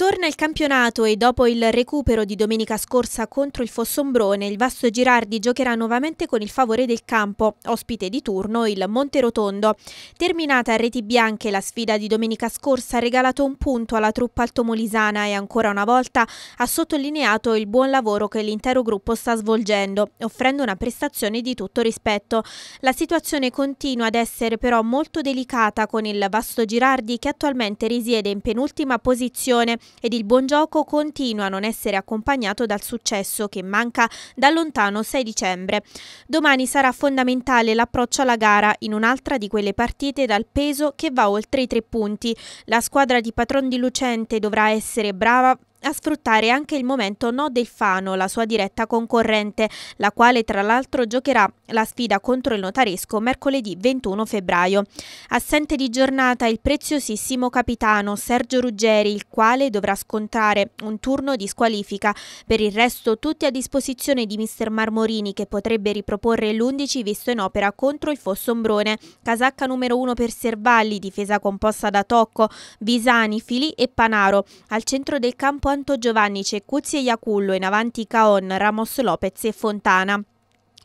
Torna il campionato e dopo il recupero di domenica scorsa contro il Fossombrone, il Vasto Girardi giocherà nuovamente con il favore del campo, ospite di turno il Monterotondo. Terminata a reti bianche la sfida di domenica scorsa ha regalato un punto alla truppa altomolisana e ancora una volta ha sottolineato il buon lavoro che l'intero gruppo sta svolgendo, offrendo una prestazione di tutto rispetto. La situazione continua ad essere però molto delicata con il Vasto Girardi che attualmente risiede in penultima posizione ed il buon gioco continua a non essere accompagnato dal successo che manca da lontano 6 dicembre. Domani sarà fondamentale l'approccio alla gara in un'altra di quelle partite dal peso che va oltre i tre punti. La squadra di Patron di Lucente dovrà essere brava a sfruttare anche il momento no del Fano, la sua diretta concorrente, la quale tra l'altro giocherà la sfida contro il notaresco mercoledì 21 febbraio. Assente di giornata il preziosissimo capitano Sergio Ruggeri, il quale dovrà scontare un turno di squalifica. Per il resto tutti a disposizione di mister Marmorini che potrebbe riproporre l'11 visto in opera contro il Fossombrone, casacca numero 1 per Servalli, difesa composta da Tocco, Visani, Fili e Panaro. Al centro del campo quanto Giovanni Cecuzzi e Iacullo in avanti Caon, Ramos Lopez e Fontana.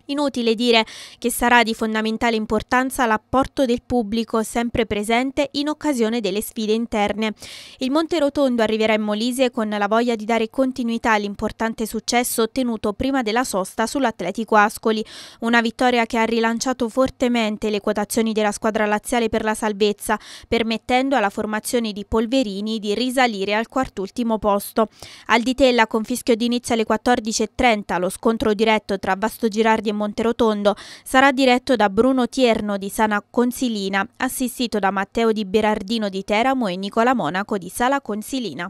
Inutile dire che sarà di fondamentale importanza l'apporto del pubblico sempre presente in occasione delle sfide interne. Il Monte Rotondo arriverà in Molise con la voglia di dare continuità all'importante successo ottenuto prima della sosta sull'Atletico Ascoli, una vittoria che ha rilanciato fortemente le quotazioni della squadra laziale per la salvezza, permettendo alla formazione di Polverini di risalire al quartultimo posto. Al di con fischio d'inizio alle 14.30 lo scontro diretto tra Vastogirardi e Monte Monterotondo sarà diretto da Bruno Tierno di Sana Consilina, assistito da Matteo Di Berardino di Teramo e Nicola Monaco di Sala Consilina.